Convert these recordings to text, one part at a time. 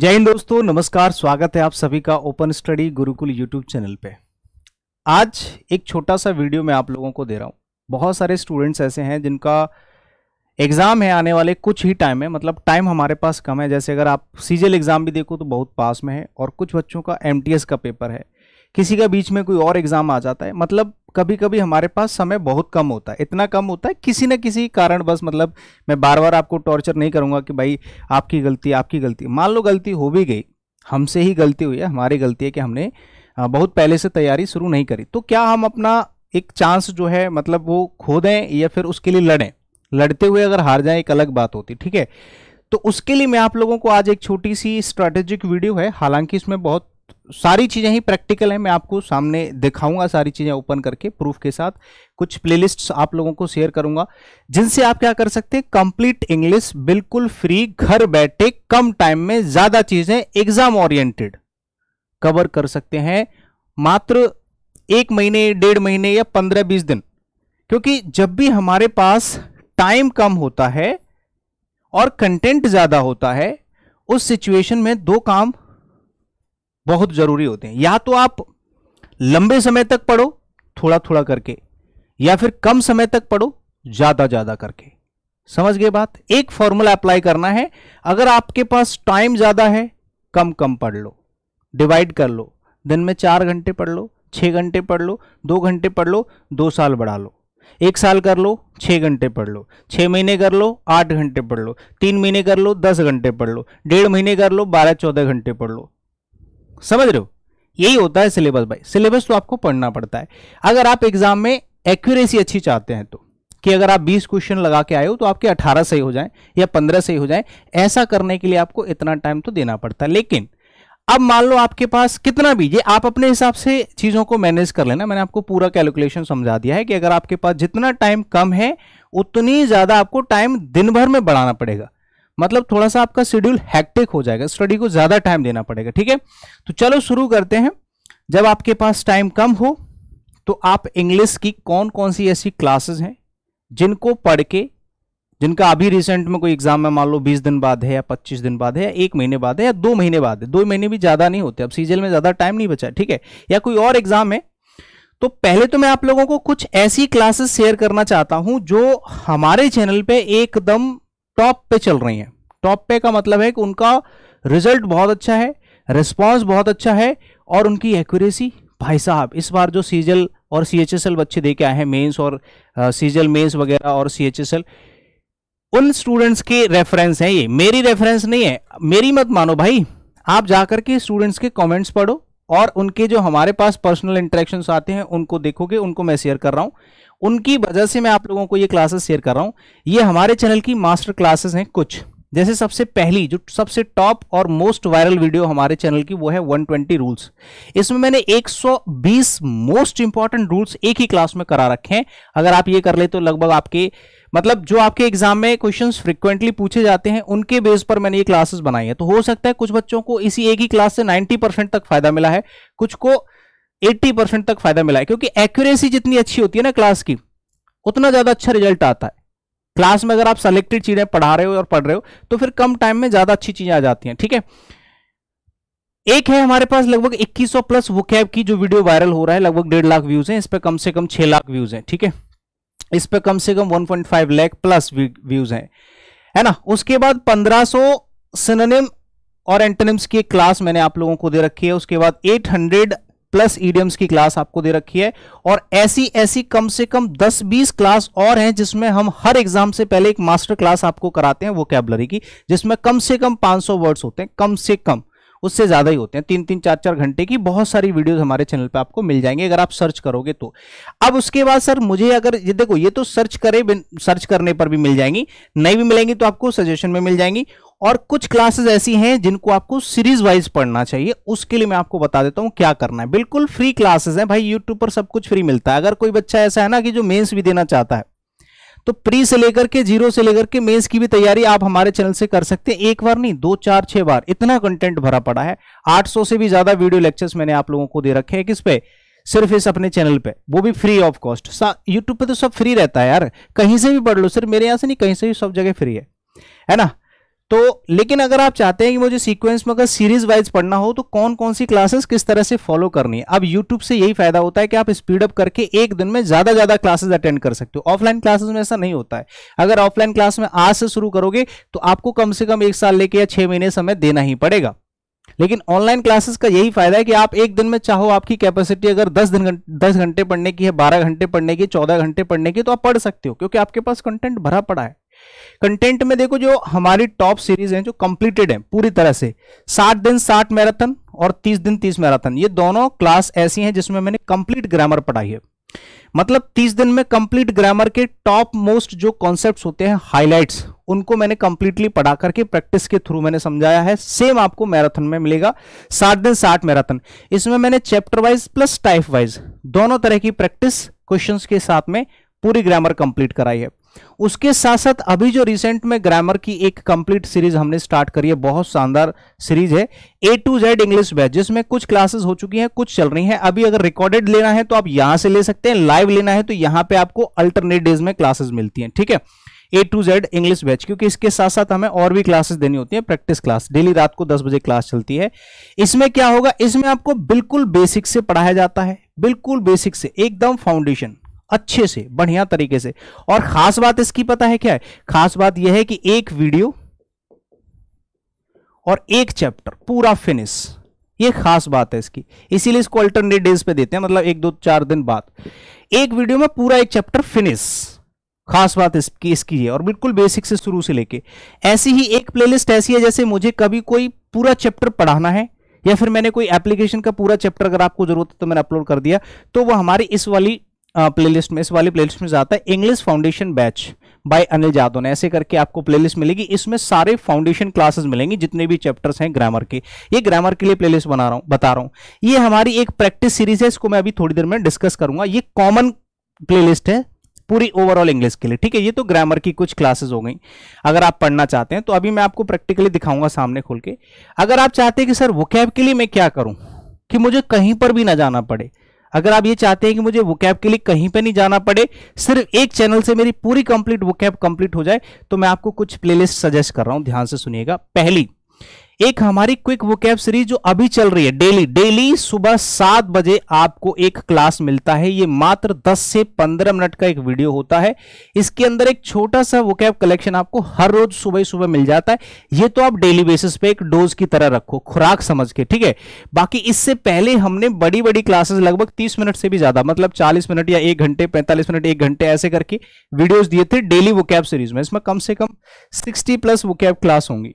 जय हिंद दोस्तों नमस्कार स्वागत है आप सभी का open study Gurukul YouTube channel पे आज एक छोटा सा वीडियो मैं आप लोगों को दे रहा हूँ बहुत सारे स्टूडेंट्स ऐसे हैं जिनका एग्ज़ाम है आने वाले कुछ ही टाइम में मतलब टाइम हमारे पास कम है जैसे अगर आप सीजल एग्ज़ाम भी देखो तो बहुत पास में है और कुछ बच्चों का एम का पेपर है किसी का बीच में कोई और एग्ज़ाम आ जाता है मतलब कभी कभी हमारे पास समय बहुत कम होता है इतना कम होता है किसी न किसी कारण बस मतलब मैं बार बार आपको टॉर्चर नहीं करूँगा कि भाई आपकी गलती आपकी गलती मान लो गलती हो भी गई हमसे ही गलती हुई है हमारी गलती है कि हमने बहुत पहले से तैयारी शुरू नहीं करी तो क्या हम अपना एक चांस जो है मतलब वो खो दें या फिर उसके लिए लड़ें लड़ते हुए अगर हार जाएं एक अलग बात होती ठीक है तो उसके लिए मैं आप लोगों को आज एक छोटी सी स्ट्रैटेजिक वीडियो है हालांकि इसमें बहुत सारी चीज़ें ही प्रैक्टिकल हैं मैं आपको सामने दिखाऊंगा सारी चीज़ें ओपन करके प्रूफ के साथ कुछ प्लेलिस्ट्स आप लोगों को शेयर करूंगा जिनसे आप क्या कर सकते हैं कंप्लीट इंग्लिश बिल्कुल फ्री घर बैठे कम टाइम में ज़्यादा चीज़ें एग्जाम ओरिएंटेड कवर कर सकते हैं मात्र एक महीने डेढ़ महीने या पंद्रह बीस दिन क्योंकि जब भी हमारे पास टाइम कम होता है और कंटेंट ज़्यादा होता है उस सिचुएशन में दो काम बहुत जरूरी होते हैं या तो आप लंबे समय तक पढ़ो थोड़ा थोड़ा करके या फिर कम समय तक पढ़ो ज्यादा ज्यादा करके समझ गए बात एक फॉर्मूला अप्लाई करना है अगर आपके पास टाइम ज्यादा है कम कम पढ़ लो डिवाइड कर लो दिन में चार घंटे पढ़ लो छः घंटे पढ़ लो दो घंटे पढ़ लो दो साल बढ़ा लो एक साल कर लो छः घंटे पढ़ लो छः महीने कर लो आठ घंटे पढ़ लो तीन महीने कर लो दस घंटे पढ़ लो डेढ़ महीने कर लो बारह चौदह घंटे पढ़ लो समझ रहे हो यही होता है सिलेबस भाई सिलेबस तो आपको पढ़ना पड़ता है अगर आप एग्जाम में एक्यूरेसी अच्छी चाहते हैं तो कि अगर आप 20 क्वेश्चन लगा के आए हो तो आपके 18 सही हो जाए या 15 सही हो जाए ऐसा करने के लिए आपको इतना टाइम तो देना पड़ता है लेकिन अब मान लो आपके पास कितना भी ये आप अपने हिसाब से चीज़ों को मैनेज कर लेना मैंने आपको पूरा कैलकुलेशन समझा दिया है कि अगर आपके पास जितना टाइम कम है उतनी ज़्यादा आपको टाइम दिन भर में बढ़ाना पड़ेगा मतलब थोड़ा सा आपका शेड्यूल हैक्टिक हो जाएगा स्टडी को ज़्यादा टाइम देना पड़ेगा ठीक है तो चलो शुरू करते हैं जब आपके पास टाइम कम हो तो आप इंग्लिश की कौन कौन सी ऐसी क्लासेस हैं जिनको पढ़ के जिनका अभी रिसेंट में कोई एग्जाम है मान लो बीस दिन बाद है या पच्चीस दिन बाद है या एक महीने बाद है या दो महीने बाद है दो महीने भी ज़्यादा नहीं होते अब सीजल में ज़्यादा टाइम नहीं बचा ठीक है या कोई और एग्जाम है तो पहले तो मैं आप लोगों को कुछ ऐसी क्लासेस शेयर करना चाहता हूं जो हमारे चैनल पे एकदम टॉप पे चल रही हैं टॉप पे का मतलब है कि उनका रिजल्ट बहुत अच्छा है रिस्पॉन्स बहुत अच्छा है और उनकी एक्यूरेसी भाई साहब इस बार जो सीजल और सी बच्चे दे के आए हैं मेन्स और सीजल मेन्स वगैरह और सी उन स्टूडेंट्स के रेफरेंस हैं ये मेरी रेफरेंस नहीं है मेरी मत मानो भाई आप जाकर के स्टूडेंट्स के कमेंट्स पढ़ो और उनके जो हमारे पास पर्सनल इंटरेक्शन आते हैं उनको देखोगे उनको मैं शेयर कर रहा हूं उनकी वजह से मैं आप लोगों को ये क्लासेस शेयर कर रहा हूं ये हमारे चैनल की मास्टर क्लासेस हैं कुछ जैसे सबसे पहली जो सबसे टॉप और मोस्ट वायरल वीडियो हमारे चैनल की वो है 120 रूल्स इसमें मैंने 120 मोस्ट इंपॉर्टेंट रूल्स एक ही क्लास में करा रखे हैं अगर आप ये कर ले तो लगभग आपके मतलब जो आपके एग्जाम में क्वेश्चंस फ्रिक्वेंटली पूछे जाते हैं उनके बेस पर मैंने ये क्लासेस बनाई है तो हो सकता है कुछ बच्चों को इसी एक ही क्लास से 90 परसेंट तक फायदा मिला है कुछ को 80 परसेंट तक फायदा मिला है क्योंकि एक्यूरेसी जितनी अच्छी होती है ना क्लास की उतना ज्यादा अच्छा रिजल्ट आता है क्लास में अगर आप सेलेक्टेड चीजें पढ़ा रहे हो और पढ़ रहे हो तो फिर कम टाइम में ज्यादा अच्छी चीजें आ जाती हैं ठीक है एक है हमारे पास लगभग 2100 प्लस वो की जो वीडियो वायरल हो रहा है लगभग डेढ़ लाख व्यूज हैं इस पर कम से कम छह लाख व्यूज हैं ठीक है इस पे कम से कम 1.5 लाख प्लस व्यूज हैं है ना उसके बाद 1500 सिनोनिम और एंटनिम्स की क्लास मैंने आप लोगों को दे रखी है उसके बाद 800 प्लस ईडियम्स की क्लास आपको दे रखी है और ऐसी ऐसी कम से कम 10-20 क्लास और हैं जिसमें हम हर एग्जाम से पहले एक मास्टर क्लास आपको कराते हैं वो कैबलरी की जिसमें कम से कम पांच वर्ड्स होते हैं कम से कम उससे ज़्यादा ही होते हैं तीन तीन चार चार घंटे की बहुत सारी वीडियोस हमारे चैनल पे आपको मिल जाएंगे अगर आप सर्च करोगे तो अब उसके बाद सर मुझे अगर ये देखो ये तो सर्च करे सर्च करने पर भी मिल जाएंगी नहीं भी मिलेंगी तो आपको सजेशन में मिल जाएंगी और कुछ क्लासेस ऐसी हैं जिनको आपको सीरीज वाइज पढ़ना चाहिए उसके लिए मैं आपको बता देता हूँ क्या करना है बिल्कुल फ्री क्लासेस हैं भाई यूट्यूब पर सब कुछ फ्री मिलता है अगर कोई बच्चा ऐसा है ना कि जो मेंस भी देना चाहता है तो प्री से लेकर के जीरो से लेकर के मेंस की भी तैयारी आप हमारे चैनल से कर सकते हैं एक बार नहीं दो चार छह बार इतना कंटेंट भरा पड़ा है 800 से भी ज्यादा वीडियो लेक्चर्स मैंने आप लोगों को दे रखे हैं किस पे सिर्फ इस अपने चैनल पे वो भी फ्री ऑफ कॉस्ट यूट्यूब पे तो सब फ्री रहता है यार कहीं से भी पढ़ लो सिर्फ मेरे यहां से नहीं कहीं से भी सब जगह फ्री है है ना तो लेकिन अगर आप चाहते हैं कि मुझे सीक्वेंस में अगर सीरीज वाइज पढ़ना हो तो कौन कौन सी क्लासेस किस तरह से फॉलो करनी है अब यूट्यूब से यही फायदा होता है कि आप स्पीड अप करके एक दिन में ज्यादा ज्यादा क्लासेस अटेंड कर सकते हो ऑफलाइन क्लासेस में ऐसा नहीं होता है अगर ऑफलाइन क्लास में आज से शुरू करोगे तो आपको कम से कम एक साल लेके या छह महीने समय देना ही पड़ेगा लेकिन ऑनलाइन क्लासेस का यही फायदा है कि आप एक दिन में चाहो आपकी कैपेसिटी अगर दस दिन दस घंटे पढ़ने की है बारह घंटे पढ़ने की चौदह घंटे पढ़ने की तो आप पढ़ सकते हो क्योंकि आपके पास कंटेंट भरा पड़ा है कंटेंट में देखो जो हमारी टॉप सीरीज है जो कंप्लीटेड है पूरी तरह से साठ दिन साठ मैराथन और तीस दिन तीस मैराथन ये दोनों क्लास ऐसी हैं जिसमें मैंने कंप्लीट ग्रामर पढ़ाई है मतलब तीस दिन में कंप्लीट ग्रामर के टॉप मोस्ट जो कॉन्सेप्ट होते हैं हाईलाइट्स उनको मैंने कंप्लीटली पढ़ा करके प्रैक्टिस के थ्रू मैंने समझाया है सेम आपको मैराथन में मिलेगा सात दिन साठ मैराथन इसमें मैंने chapter wise plus type wise दोनों तरह की प्रैक्टिस क्वेश्चंस के साथ में पूरी ग्रामर कंप्लीट कराई है उसके साथ साथ अभी जो रिसेंट में ग्रामर की एक कंप्लीट सीरीज हमने स्टार्ट करी है बहुत शानदार सीरीज है A to Z English batch जिसमें कुछ क्लासेस हो चुकी हैं कुछ चल रही हैं अभी अगर रिकॉर्डेड लेना है तो आप यहां से ले सकते हैं लाइव लेना है तो यहां पे आपको अल्टरनेट डेज में क्लासेस मिलती हैं ठीक है A to Z English batch क्योंकि इसके साथ साथ हमें और भी क्लासेस देनी होती है प्रैक्टिस क्लास डेली रात को दस बजे क्लास चलती है इसमें क्या होगा इसमें आपको बिल्कुल बेसिक से पढ़ाया जाता है बिल्कुल बेसिक से एकदम फाउंडेशन अच्छे से बढ़िया तरीके से और खास बात इसकी पता है क्या है खास बात यह है कि एक वीडियो और एक चैप्टर पूरा फिनिश ये खास बात है इसकी इसीलिए इसको अल्टरनेट डेज पे देते हैं मतलब एक दो चार दिन बाद एक वीडियो में पूरा एक चैप्टर फिनिश खास बात इसकी इसकी है और बिल्कुल बेसिक से शुरू से लेके ऐसी ही एक प्लेलिस्ट ऐसी है जैसे मुझे कभी कोई पूरा चैप्टर पढ़ाना है या फिर मैंने कोई एप्लीकेशन का पूरा चैप्टर अगर आपको जरूरत है तो मैंने अपलोड कर दिया तो वो हमारी इस वाली प्लेलिस्ट में इस वाली प्लेलिस्ट में जाता है English foundation batch by Anil Jadav ने ऐसे करके आपको प्लेलिस्ट मिलेगी इसमें सारे फाउंडेशन क्लासेस मिलेंगी जितने भी चैप्टर्स हैं ग्रामर के ये ग्रामर के लिए प्लेलिस्ट बना रहा हूँ बता रहा हूँ ये हमारी एक प्रैक्टिस सीरीज है इसको मैं अभी थोड़ी देर में डिस्कस करूंगा ये कॉमन प्लेलिस्ट है पूरी ओवरऑल इंग्लिश के लिए ठीक है ये तो ग्रामर की कुछ क्लासेस हो गई अगर आप पढ़ना चाहते हैं तो अभी मैं आपको प्रैक्टिकली दिखाऊंगा सामने खोल के अगर आप चाहते हैं कि सर वोकैब के लिए मैं क्या करूं कि मुझे कहीं पर भी ना जाना पड़े अगर आप ये चाहते हैं कि मुझे वोकैब के लिए कहीं पे नहीं जाना पड़े सिर्फ एक चैनल से मेरी पूरी कंप्लीट वोकैब कंप्लीट हो जाए तो मैं आपको कुछ प्लेलिस्ट सजेस्ट कर रहा हूं ध्यान से सुनिएगा पहली एक हमारी क्विक वोकैब सीरीज जो अभी चल रही है डेली डेली सुबह सात बजे आपको एक क्लास मिलता है ये मात्र दस से पंद्रह मिनट का एक वीडियो होता है इसके अंदर एक छोटा सा वोकैब कलेक्शन आपको हर रोज सुबह सुबह मिल जाता है ये तो आप डेली बेसिस पे एक डोज की तरह रखो खुराक समझ के ठीक है बाकी इससे पहले हमने बड़ी बड़ी क्लासेस लगभग तीस मिनट से भी ज्यादा मतलब चालीस मिनट या एक घंटे पैंतालीस मिनट एक घंटे ऐसे करके वीडियोज दिए थे डेली वो सीरीज में इसमें कम से कम सिक्सटी प्लस वो क्लास होंगी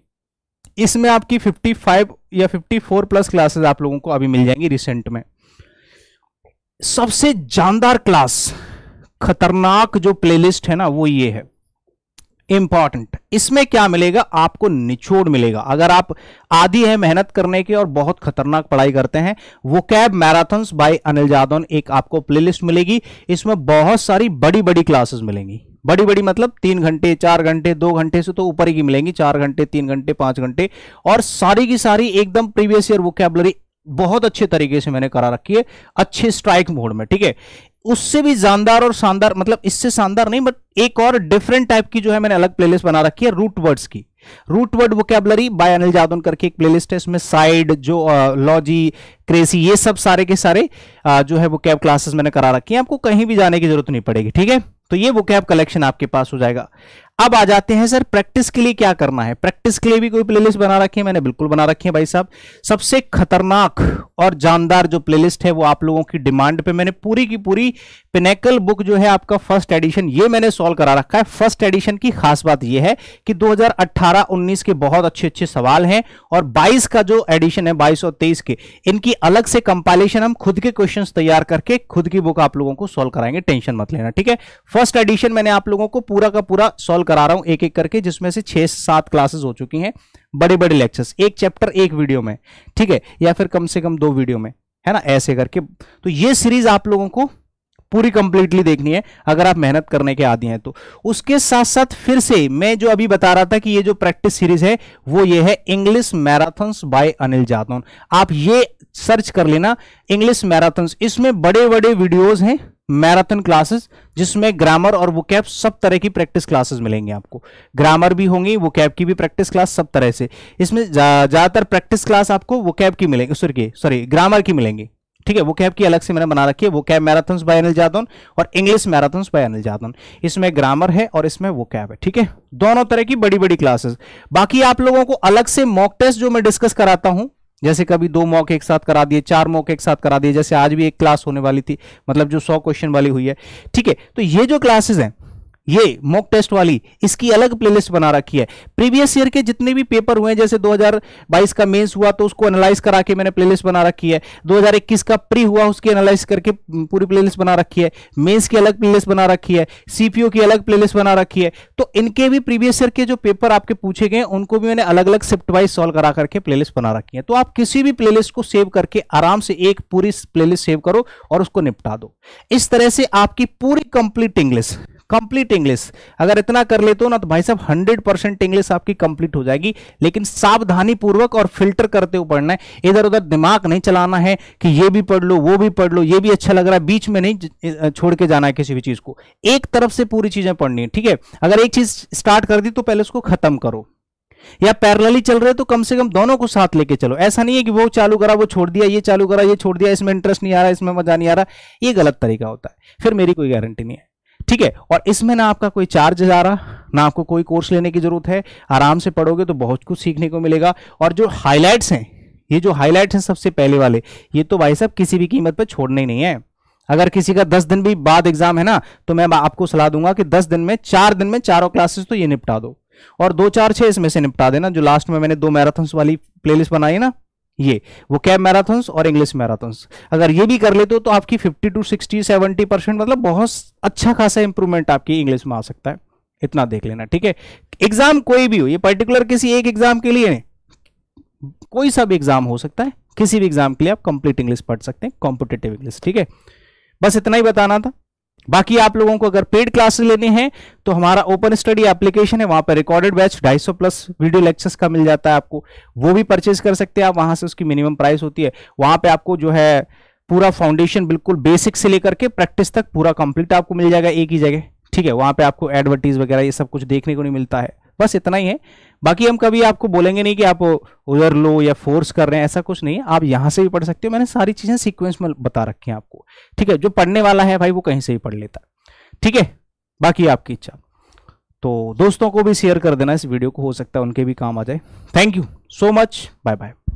इसमें आपकी 55 या 54 प्लस क्लासेस आप लोगों को अभी मिल जाएंगी रिसेंट में सबसे जानदार क्लास खतरनाक जो प्लेलिस्ट है ना वो ये है इंपॉर्टेंट इसमें क्या मिलेगा आपको निचोड़ मिलेगा अगर आप आदि है मेहनत करने के और बहुत खतरनाक पढ़ाई करते हैं vocab marathon by Anil Jadaun एक आपको प्लेलिस्ट मिलेगी इसमें बहुत सारी बड़ी बड़ी क्लासेस मिलेंगी बड़ी बड़ी मतलब तीन घंटे चार घंटे दो घंटे से तो ऊपर ही मिलेंगी चार घंटे तीन घंटे पांच घंटे और सारी की सारी एकदम प्रीवियस ईयर वोकेबलरी बहुत अच्छे तरीके से मैंने करा रखी है अच्छे स्ट्राइक मोड में ठीक है उससे भी जानदार और शानदार मतलब इससे शानदार नहीं बट एक और डिफरेंट टाइप की जो है मैंने अलग प्लेलिस्ट बना रखी है रूट वर्ड्स की root word vocabulary by Anil Jadaun करके एक प्लेलिस्ट है इसमें साइड जो लॉजी क्रेसी ये सब सारे के सारे आ, जो है वो कैब क्लासेस मैंने करा रखी है आपको कहीं भी जाने की जरूरत नहीं पड़ेगी ठीक है तो ये कैब कलेक्शन आपके पास हो जाएगा अब आ जाते हैं सर प्रैक्टिस के लिए क्या करना है प्रैक्टिस के लिए भी कोई प्लेलिस्ट बना रखी है मैंने बिल्कुल बना रखी है भाई साहब सबसे खतरनाक और जानदार जो प्लेलिस्ट है वो आप लोगों की डिमांड पे मैंने पूरी की पूरी पिनेकल बुक जो है आपका फर्स्ट एडिशन ये मैंने सॉल्व करा रखा है फर्स्ट एडिशन की खास बात यह है कि 2018-19 के बहुत अच्छे अच्छे सवाल हैं और 22 का जो एडिशन है 22 और 23 के इनकी अलग से कंपाइलेशन हम खुद के क्वेश्चन तैयार करके खुद की बुक आप लोगों को सोल्व कराएंगे टेंशन मत लेना ठीक है फर्स्ट एडिशन मैंने आप लोगों को पूरा का पूरा सोल्व करा रहा हूं एक एक करके जिसमें से छह सात क्लासेस हो चुकी हैं बड़े बड़े लेक्चर्स एक चैप्टर एक वीडियो में ठीक है या फिर कम से कम दो वीडियो में है ना ऐसे करके तो ये सीरीज आप लोगों को पूरी कंप्लीटली देखनी है अगर आप मेहनत करने के आदि हैं तो उसके साथ साथ फिर से मैं जो अभी बता रहा था कि ये जो प्रैक्टिस सीरीज है वो ये है English marathons by Anil Jadaun आप ये सर्च कर लेना इंग्लिश मैराथन्स इसमें बड़े बड़े वीडियोज हैं मैराथन क्लासेस जिसमें ग्रामर और वोकैब सब तरह की प्रैक्टिस क्लासेस मिलेंगे आपको ग्रामर भी होंगी वोकैब की भी प्रैक्टिस क्लास सब तरह से इसमें ज़्यादातर प्रैक्टिस क्लास आपको वोकैब की मिलेंगे सॉरी सॉरी ग्रामर की मिलेंगी ठीक है वो कैब की अलग से मैंने बना रखी है vocab marathon by Anil Jadaun और English marathon by Anil Jadaun इसमें ग्रामर है और इसमें वो कैब है ठीक है दोनों तरह की बड़ी बड़ी क्लासेस बाकी आप लोगों को अलग से मॉक टेस्ट जो मैं डिस्कस कराता हूं जैसे कभी दो मॉक एक साथ करा दिए चार मॉक एक साथ करा दिए जैसे आज भी एक क्लास होने वाली थी मतलब जो सौ क्वेश्चन वाली हुई है ठीक है तो ये जो क्लासेस हैं ये मॉक टेस्ट वाली इसकी अलग प्लेलिस्ट बना रखी है प्रीवियस ईयर के जितने भी पेपर हुए हैं जैसे 2022 का मेंस हुआ तो उसको एनालाइज करा के मैंने प्लेलिस्ट बना रखी है 2021 का प्री हुआ उसकी एनालाइज करके पूरी प्लेलिस्ट बना रखी है मेंस की अलग प्लेलिस्ट बना रखी है सीपीओ की अलग प्लेलिस्ट बना रखी है तो इनके भी प्रीवियस ईयर के जो पेपर आपके पूछे गए उनको भी मैंने अलग अलग शिफ्ट वाइज सॉल्व करा करके प्ले बना रखी है तो आप किसी भी प्ले को सेव करके आराम से एक पूरी प्ले सेव करो और उसको निपटा दो इस तरह से आपकी पूरी कंप्लीट इंग्लिश कंप्लीट इंग्लिश अगर इतना कर लेते हो ना तो भाई साहब हंड्रेड परसेंट इंग्लिश आपकी कंप्लीट हो जाएगी लेकिन सावधानी पूर्वक और फिल्टर करते हुए पढ़ना है इधर उधर दिमाग नहीं चलाना है कि ये भी पढ़ लो वो भी पढ़ लो ये भी अच्छा लग रहा है बीच में नहीं छोड़ के जाना है किसी भी चीज को एक तरफ से पूरी चीजें पढ़नी है ठीक है अगर एक चीज स्टार्ट कर दी तो पहले उसको खत्म करो या पैरेलली चल रहे तो कम से कम दोनों को साथ लेके चलो ऐसा नहीं है कि वो चालू करा वो छोड़ दिया ये चालू करा ये छोड़ दिया इसमें इंटरेस्ट नहीं आ रहा इसमें मजा नहीं आ रहा ये गलत तरीका होता है फिर मेरी कोई गारंटी नहीं है ठीक है और इसमें ना आपका कोई चार्ज जा रहा ना आपको कोई कोर्स लेने की जरूरत है आराम से पढ़ोगे तो बहुत कुछ सीखने को मिलेगा और जो हाईलाइट्स हैं ये जो हाईलाइट हैं सबसे पहले वाले ये तो भाई साहब किसी भी कीमत पर छोड़ने नहीं है अगर किसी का दस दिन भी बाद एग्जाम है ना तो मैं आपको सलाह दूंगा कि दस दिन में चार दिन में चारों क्लासेस तो ये निपटा दो और दो चार छह इसमें से निपटा देना जो लास्ट में मैंने दो मैराथन्स वाली प्लेलिस्ट बनाई है ना ये वो कैब मैराथन्स और इंग्लिश मैराथन्स अगर ये भी कर लेते हो तो आपकी 50 टू 60 70 परसेंट मतलब बहुत अच्छा खासा इंप्रूवमेंट आपकी इंग्लिश में आ सकता है इतना देख लेना ठीक है एग्जाम कोई भी हो ये पर्टिकुलर किसी एक एग्जाम के लिए कोई सा भी एग्जाम हो सकता है किसी भी एग्जाम के लिए आप कंप्लीट इंग्लिश पढ़ सकते हैं कॉम्पिटेटिव इंग्लिश ठीक है बस इतना ही बताना था बाकी आप लोगों को अगर पेड क्लासेस लेने हैं तो हमारा ओपन स्टडी एप्लीकेशन है वहां पर recorded batch 250 plus video lectures का मिल जाता है आपको वो भी परचेज कर सकते हैं आप वहां से उसकी मिनिमम प्राइस होती है वहां पे आपको जो है पूरा फाउंडेशन बिल्कुल बेसिक से लेकर के प्रैक्टिस तक पूरा कंप्लीट आपको मिल जाएगा एक ही जगह ठीक है वहां पे आपको एडवर्टीज वगैरह ये सब कुछ देखने को नहीं मिलता है बस इतना ही है बाकी हम कभी आपको बोलेंगे नहीं कि आप उधर लो या फोर्स कर रहे हैं ऐसा कुछ नहीं है आप यहां से भी पढ़ सकते हो मैंने सारी चीज़ें सीक्वेंस में बता रखी हैं आपको ठीक है जो पढ़ने वाला है भाई वो कहीं से ही पढ़ लेता है ठीक है बाकी आपकी इच्छा तो दोस्तों को भी शेयर कर देना इस वीडियो को हो सकता है उनके भी काम आ जाए thank you so much bye bye